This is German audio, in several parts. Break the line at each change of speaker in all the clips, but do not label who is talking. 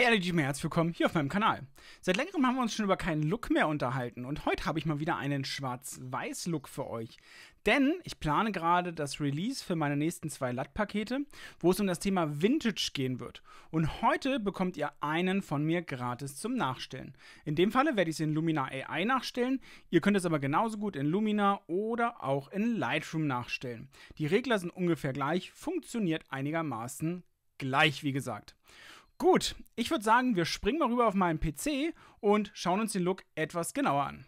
Hey alle, die mir herzlich willkommen hier auf meinem Kanal. Seit längerem haben wir uns schon über keinen Look mehr unterhalten und heute habe ich mal wieder einen Schwarz-Weiß-Look für euch. Denn ich plane gerade das Release für meine nächsten zwei LAT-Pakete, wo es um das Thema Vintage gehen wird. Und heute bekommt ihr einen von mir gratis zum Nachstellen. In dem Falle werde ich es in Lumina AI nachstellen. Ihr könnt es aber genauso gut in Lumina oder auch in Lightroom nachstellen. Die Regler sind ungefähr gleich, funktioniert einigermaßen gleich, wie gesagt. Gut, ich würde sagen, wir springen mal rüber auf meinen PC und schauen uns den Look etwas genauer an.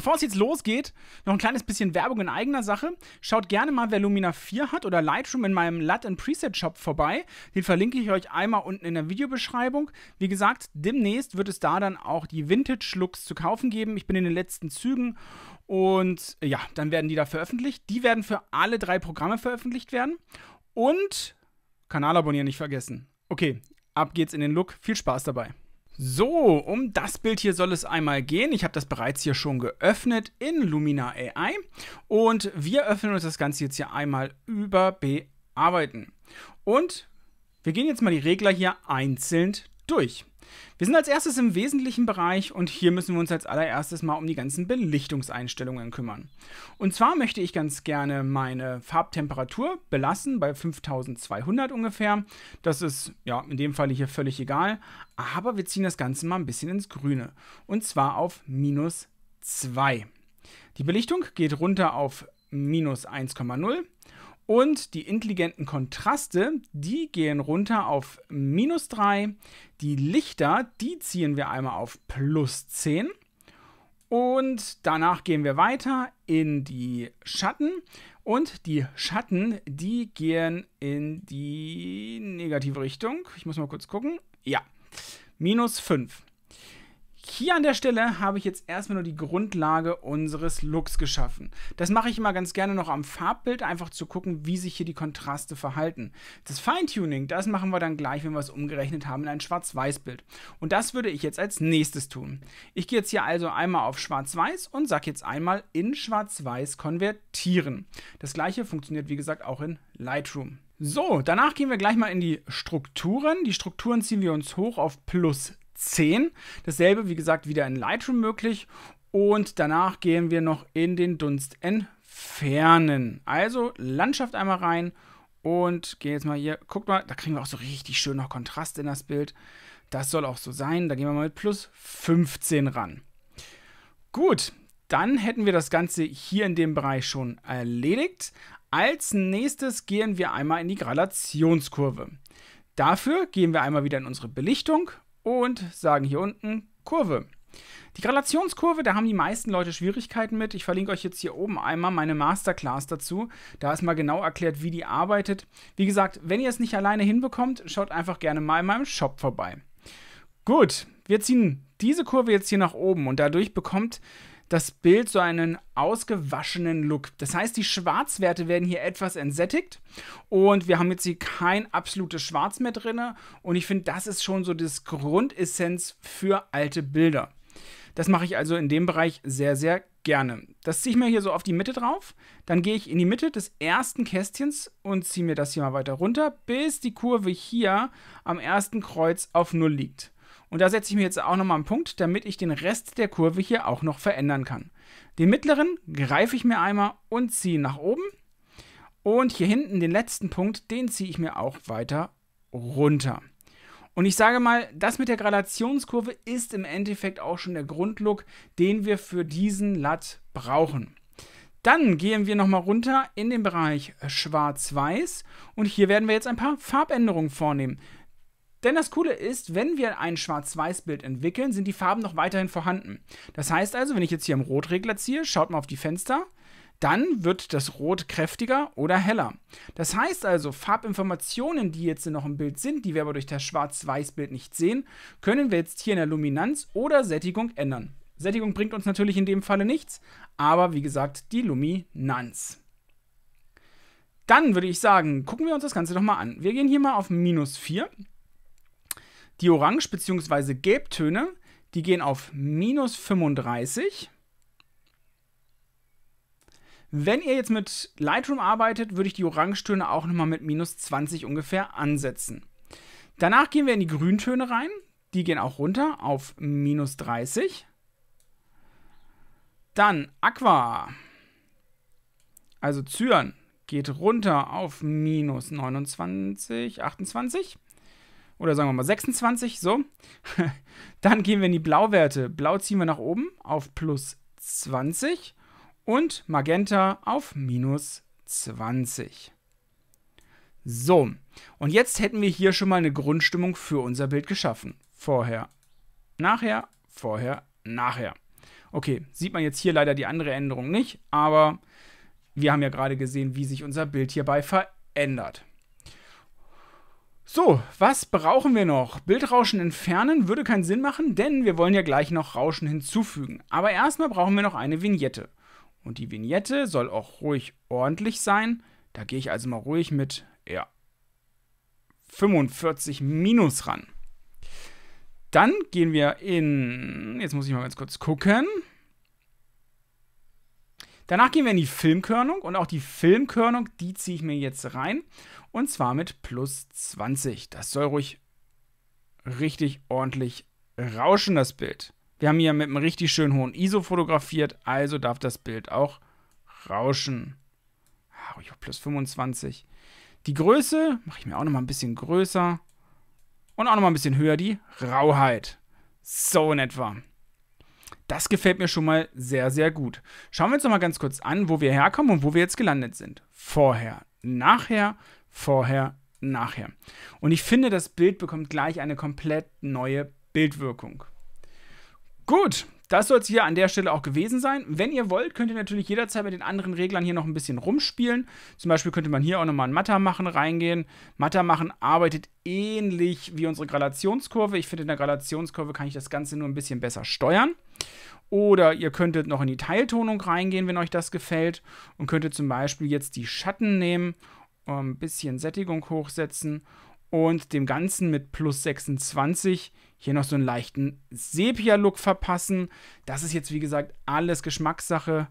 Bevor es jetzt losgeht, noch ein kleines bisschen Werbung in eigener Sache. Schaut gerne mal, wer Lumina 4 hat oder Lightroom in meinem LUT and Preset Shop vorbei. Den verlinke ich euch einmal unten in der Videobeschreibung. Wie gesagt, demnächst wird es da dann auch die Vintage Looks zu kaufen geben. Ich bin in den letzten Zügen und ja, dann werden die da veröffentlicht. Die werden für alle drei Programme veröffentlicht werden und Kanal abonnieren nicht vergessen. Okay, ab geht's in den Look. Viel Spaß dabei. So, um das Bild hier soll es einmal gehen. Ich habe das bereits hier schon geöffnet in Lumina AI und wir öffnen uns das Ganze jetzt hier einmal über Bearbeiten. Und wir gehen jetzt mal die Regler hier einzeln durch. Wir sind als erstes im wesentlichen Bereich und hier müssen wir uns als allererstes mal um die ganzen Belichtungseinstellungen kümmern. Und zwar möchte ich ganz gerne meine Farbtemperatur belassen bei 5200 ungefähr. Das ist ja in dem Fall hier völlig egal, aber wir ziehen das Ganze mal ein bisschen ins Grüne und zwar auf minus 2. Die Belichtung geht runter auf minus 1,0 und die intelligenten Kontraste, die gehen runter auf minus 3. Die Lichter, die ziehen wir einmal auf plus 10. Und danach gehen wir weiter in die Schatten. Und die Schatten, die gehen in die negative Richtung. Ich muss mal kurz gucken. Ja, minus 5. Hier an der Stelle habe ich jetzt erstmal nur die Grundlage unseres Looks geschaffen. Das mache ich immer ganz gerne noch am Farbbild, einfach zu gucken, wie sich hier die Kontraste verhalten. Das Feintuning, das machen wir dann gleich, wenn wir es umgerechnet haben in ein Schwarz-Weiß-Bild. Und das würde ich jetzt als nächstes tun. Ich gehe jetzt hier also einmal auf Schwarz-Weiß und sage jetzt einmal in Schwarz-Weiß konvertieren. Das gleiche funktioniert wie gesagt auch in Lightroom. So, danach gehen wir gleich mal in die Strukturen. Die Strukturen ziehen wir uns hoch auf plus 10. Dasselbe, wie gesagt, wieder in Lightroom möglich. Und danach gehen wir noch in den Dunst entfernen. Also Landschaft einmal rein und gehen jetzt mal hier. Guckt mal, da kriegen wir auch so richtig schön noch Kontrast in das Bild. Das soll auch so sein. Da gehen wir mal mit plus 15 ran. Gut, dann hätten wir das Ganze hier in dem Bereich schon erledigt. Als nächstes gehen wir einmal in die Gradationskurve. Dafür gehen wir einmal wieder in unsere Belichtung und sagen hier unten Kurve. Die Relationskurve, da haben die meisten Leute Schwierigkeiten mit. Ich verlinke euch jetzt hier oben einmal meine Masterclass dazu. Da ist mal genau erklärt, wie die arbeitet. Wie gesagt, wenn ihr es nicht alleine hinbekommt, schaut einfach gerne mal in meinem Shop vorbei. Gut, wir ziehen diese Kurve jetzt hier nach oben und dadurch bekommt das Bild so einen ausgewaschenen Look. Das heißt, die Schwarzwerte werden hier etwas entsättigt und wir haben jetzt hier kein absolutes Schwarz mehr drin. Und ich finde, das ist schon so das Grundessenz für alte Bilder. Das mache ich also in dem Bereich sehr, sehr gerne. Das ziehe ich mir hier so auf die Mitte drauf. Dann gehe ich in die Mitte des ersten Kästchens und ziehe mir das hier mal weiter runter, bis die Kurve hier am ersten Kreuz auf 0 liegt. Und da setze ich mir jetzt auch nochmal einen Punkt, damit ich den Rest der Kurve hier auch noch verändern kann. Den mittleren greife ich mir einmal und ziehe nach oben. Und hier hinten den letzten Punkt, den ziehe ich mir auch weiter runter. Und ich sage mal, das mit der Gradationskurve ist im Endeffekt auch schon der Grundlook, den wir für diesen Latt brauchen. Dann gehen wir nochmal runter in den Bereich Schwarz-Weiß und hier werden wir jetzt ein paar Farbänderungen vornehmen. Denn das Coole ist, wenn wir ein Schwarz-Weiß-Bild entwickeln, sind die Farben noch weiterhin vorhanden. Das heißt also, wenn ich jetzt hier am Rotregler ziehe, schaut mal auf die Fenster, dann wird das Rot kräftiger oder heller. Das heißt also, Farbinformationen, die jetzt noch im Bild sind, die wir aber durch das Schwarz-Weiß-Bild nicht sehen, können wir jetzt hier in der Luminanz oder Sättigung ändern. Sättigung bringt uns natürlich in dem Falle nichts, aber wie gesagt, die Luminanz. Dann würde ich sagen, gucken wir uns das Ganze doch mal an. Wir gehen hier mal auf minus 4 die Orange- bzw. Gelbtöne, die gehen auf minus 35. Wenn ihr jetzt mit Lightroom arbeitet, würde ich die Orangetöne auch nochmal mit minus 20 ungefähr ansetzen. Danach gehen wir in die Grüntöne rein. Die gehen auch runter auf minus 30. Dann Aqua, also Zyan, geht runter auf minus 29, 28 oder sagen wir mal 26, so. Dann gehen wir in die Blauwerte. Blau ziehen wir nach oben auf plus 20 und Magenta auf minus 20. So, und jetzt hätten wir hier schon mal eine Grundstimmung für unser Bild geschaffen. Vorher, nachher, vorher, nachher. Okay, sieht man jetzt hier leider die andere Änderung nicht, aber wir haben ja gerade gesehen, wie sich unser Bild hierbei verändert. So, was brauchen wir noch? Bildrauschen entfernen würde keinen Sinn machen, denn wir wollen ja gleich noch Rauschen hinzufügen. Aber erstmal brauchen wir noch eine Vignette. Und die Vignette soll auch ruhig ordentlich sein. Da gehe ich also mal ruhig mit, ja, 45 minus ran. Dann gehen wir in, jetzt muss ich mal ganz kurz gucken. Danach gehen wir in die Filmkörnung und auch die Filmkörnung, die ziehe ich mir jetzt rein. Und zwar mit plus 20. Das soll ruhig richtig ordentlich rauschen, das Bild. Wir haben hier mit einem richtig schön hohen ISO fotografiert, also darf das Bild auch rauschen. Ah, ruhig auf plus 25. Die Größe mache ich mir auch nochmal ein bisschen größer. Und auch nochmal ein bisschen höher die Rauheit. So in etwa. Das gefällt mir schon mal sehr, sehr gut. Schauen wir uns noch mal ganz kurz an, wo wir herkommen und wo wir jetzt gelandet sind. Vorher, nachher, vorher, nachher. Und ich finde, das Bild bekommt gleich eine komplett neue Bildwirkung. Gut, das soll es hier an der Stelle auch gewesen sein. Wenn ihr wollt, könnt ihr natürlich jederzeit mit den anderen Reglern hier noch ein bisschen rumspielen. Zum Beispiel könnte man hier auch nochmal ein Matter machen reingehen. Matter machen arbeitet ähnlich wie unsere Gradationskurve. Ich finde, in der Gradationskurve kann ich das Ganze nur ein bisschen besser steuern. Oder ihr könntet noch in die Teiltonung reingehen, wenn euch das gefällt. Und könntet zum Beispiel jetzt die Schatten nehmen, äh, ein bisschen Sättigung hochsetzen und dem Ganzen mit plus 26 hier noch so einen leichten Sepia-Look verpassen. Das ist jetzt, wie gesagt, alles Geschmackssache.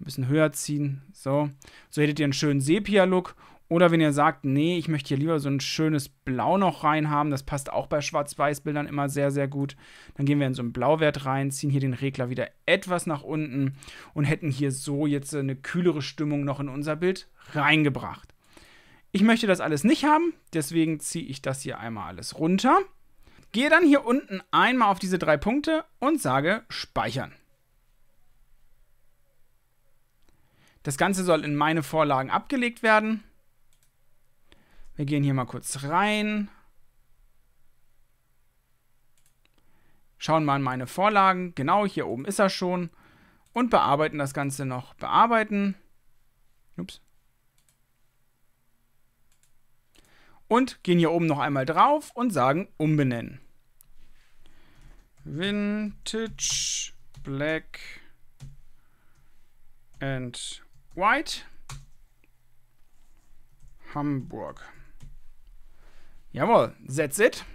Ein bisschen höher ziehen. So. So hättet ihr einen schönen Sepia-Look. Oder wenn ihr sagt, nee, ich möchte hier lieber so ein schönes Blau noch reinhaben, das passt auch bei Schwarz-Weiß-Bildern immer sehr, sehr gut. Dann gehen wir in so einen Blauwert rein, ziehen hier den Regler wieder etwas nach unten und hätten hier so jetzt eine kühlere Stimmung noch in unser Bild reingebracht. Ich möchte das alles nicht haben, deswegen ziehe ich das hier einmal alles runter. Gehe dann hier unten einmal auf diese drei Punkte und sage Speichern. Das Ganze soll in meine Vorlagen abgelegt werden. Wir gehen hier mal kurz rein. Schauen mal in meine Vorlagen. Genau, hier oben ist er schon. Und bearbeiten das Ganze noch. Bearbeiten. Ups. und gehen hier oben noch einmal drauf und sagen umbenennen. Vintage Black and White Hamburg. Jawohl, that's it.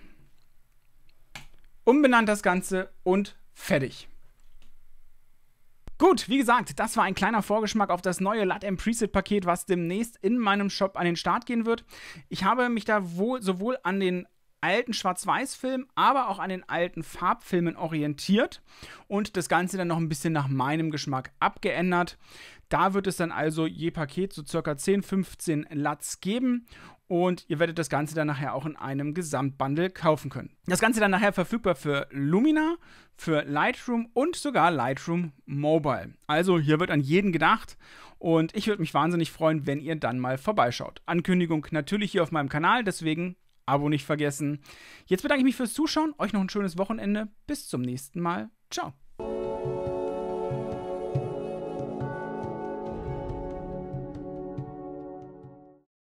Umbenannt das Ganze und fertig. Gut, wie gesagt, das war ein kleiner Vorgeschmack auf das neue LATM Preset-Paket, was demnächst in meinem Shop an den Start gehen wird. Ich habe mich da wohl, sowohl an den alten Schwarz-Weiß-Filmen, aber auch an den alten Farbfilmen orientiert und das Ganze dann noch ein bisschen nach meinem Geschmack abgeändert. Da wird es dann also je Paket so circa 10, 15 Latz geben und ihr werdet das Ganze dann nachher auch in einem Gesamtbundle kaufen können. Das Ganze dann nachher verfügbar für Lumina, für Lightroom und sogar Lightroom Mobile. Also hier wird an jeden gedacht und ich würde mich wahnsinnig freuen, wenn ihr dann mal vorbeischaut. Ankündigung natürlich hier auf meinem Kanal, deswegen Abo nicht vergessen. Jetzt bedanke ich mich fürs Zuschauen, euch noch ein schönes Wochenende, bis zum nächsten Mal. Ciao.